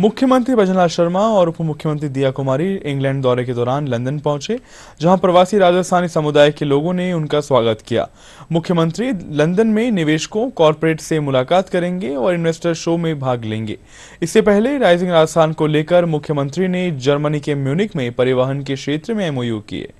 मुख्यमंत्री भजनलाल शर्मा और उप मुख्यमंत्री दिया कुमारी इंग्लैंड दौरे के दौरान लंदन पहुंचे जहां प्रवासी राजस्थानी समुदाय के लोगों ने उनका स्वागत किया मुख्यमंत्री लंदन में निवेशकों कॉरपोरेट से मुलाकात करेंगे और इन्वेस्टर शो में भाग लेंगे इससे पहले राइजिंग राजस्थान को लेकर मुख्यमंत्री ने जर्मनी के म्यूनिक में परिवहन के क्षेत्र में एमओयू किए